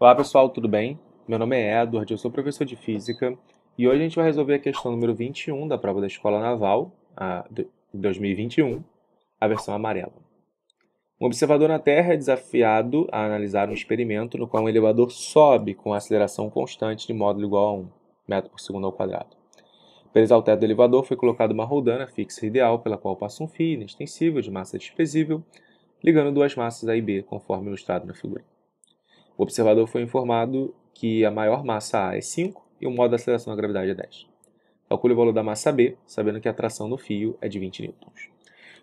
Olá pessoal, tudo bem? Meu nome é Edward, eu sou professor de Física e hoje a gente vai resolver a questão número 21 da prova da Escola Naval, a 2021, a versão amarela. Um observador na Terra é desafiado a analisar um experimento no qual um elevador sobe com aceleração constante de módulo igual a 1 metro por segundo ao quadrado. Para exaltar o teto do elevador foi colocada uma roldana fixa ideal pela qual passa um fio inextensível de massa desprezível, ligando duas massas A e B, conforme ilustrado na figura. O observador foi informado que a maior massa A é 5 e o modo de aceleração da gravidade é 10. Calcule o valor da massa B, sabendo que a tração no fio é de 20 N.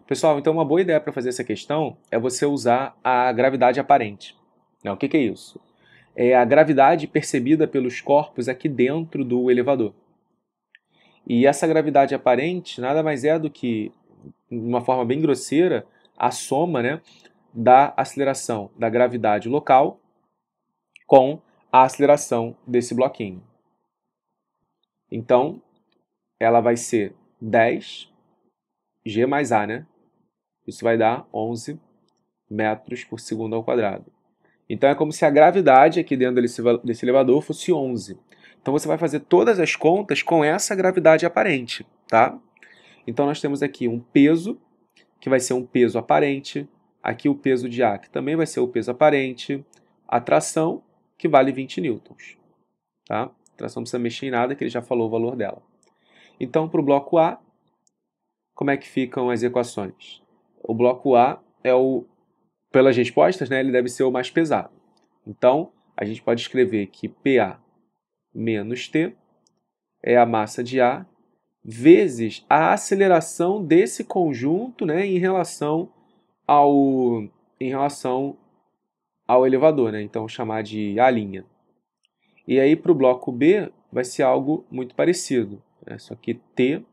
Pessoal, então uma boa ideia para fazer essa questão é você usar a gravidade aparente. Não, né, o que, que é isso? É a gravidade percebida pelos corpos aqui dentro do elevador. E essa gravidade aparente nada mais é do que, de uma forma bem grosseira, a soma né, da aceleração da gravidade local com a aceleração desse bloquinho. Então, ela vai ser 10 g mais a, né? Isso vai dar 11 metros por segundo ao quadrado. Então, é como se a gravidade aqui dentro desse elevador fosse 11. Então, você vai fazer todas as contas com essa gravidade aparente, tá? Então, nós temos aqui um peso, que vai ser um peso aparente. Aqui, o peso de A, que também vai ser o peso aparente. A tração, que vale 20 newtons. Tá? A tração não precisa mexer em nada, que ele já falou o valor dela. Então, para o bloco A, como é que ficam as equações? O bloco A é o, pelas respostas, né, ele deve ser o mais pesado. Então, a gente pode escrever que PA menos T é a massa de A vezes a aceleração desse conjunto né, em relação ao em relação ao elevador, né? então chamar de A'. E aí para o bloco B vai ser algo muito parecido, né? só que T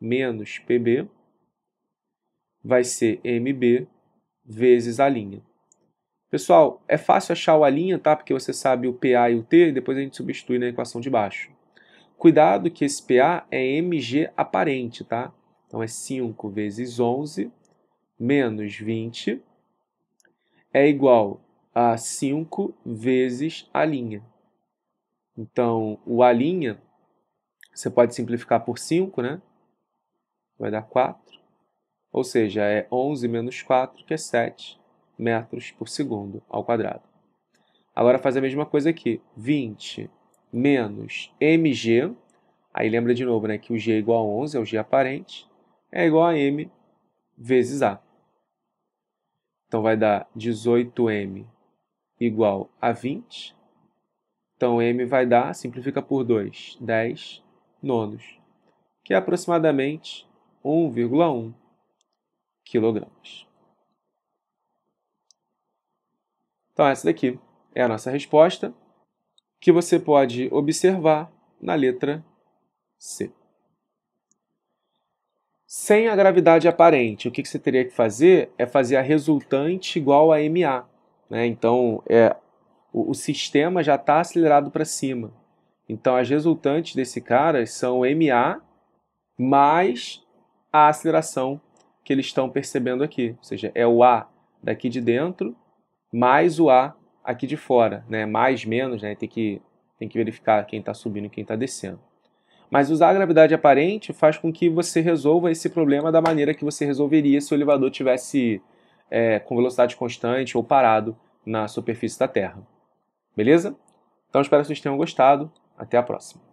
menos PB vai ser MB vezes a linha. Pessoal, é fácil achar o A', tá? porque você sabe o PA e o T, e depois a gente substitui na equação de baixo. Cuidado que esse PA é MG aparente, tá? Então é 5 vezes 11 menos 20 é igual a 5 vezes a linha. Então, o a linha, você pode simplificar por 5, né? Vai dar 4. Ou seja, é 11 menos 4, que é 7 metros por segundo ao quadrado. Agora faz a mesma coisa aqui. 20 menos mg, aí lembra de novo né, que o g é igual a 11, é o g aparente, é igual a m vezes a. Então vai dar 18m igual a 20. Então, m vai dar, simplifica por 2, 10 nonos, que é aproximadamente 1,1 quilogramas. Então, essa daqui é a nossa resposta, que você pode observar na letra C. Sem a gravidade aparente, o que você teria que fazer é fazer a resultante igual a MA. Né? Então, é, o, o sistema já está acelerado para cima. Então, as resultantes desse cara são MA mais a aceleração que eles estão percebendo aqui. Ou seja, é o A daqui de dentro mais o A aqui de fora. Né? Mais, menos, né? tem, que, tem que verificar quem está subindo e quem está descendo. Mas usar a gravidade aparente faz com que você resolva esse problema da maneira que você resolveria se o elevador tivesse é, com velocidade constante ou parado na superfície da Terra. Beleza? Então espero que vocês tenham gostado. Até a próxima.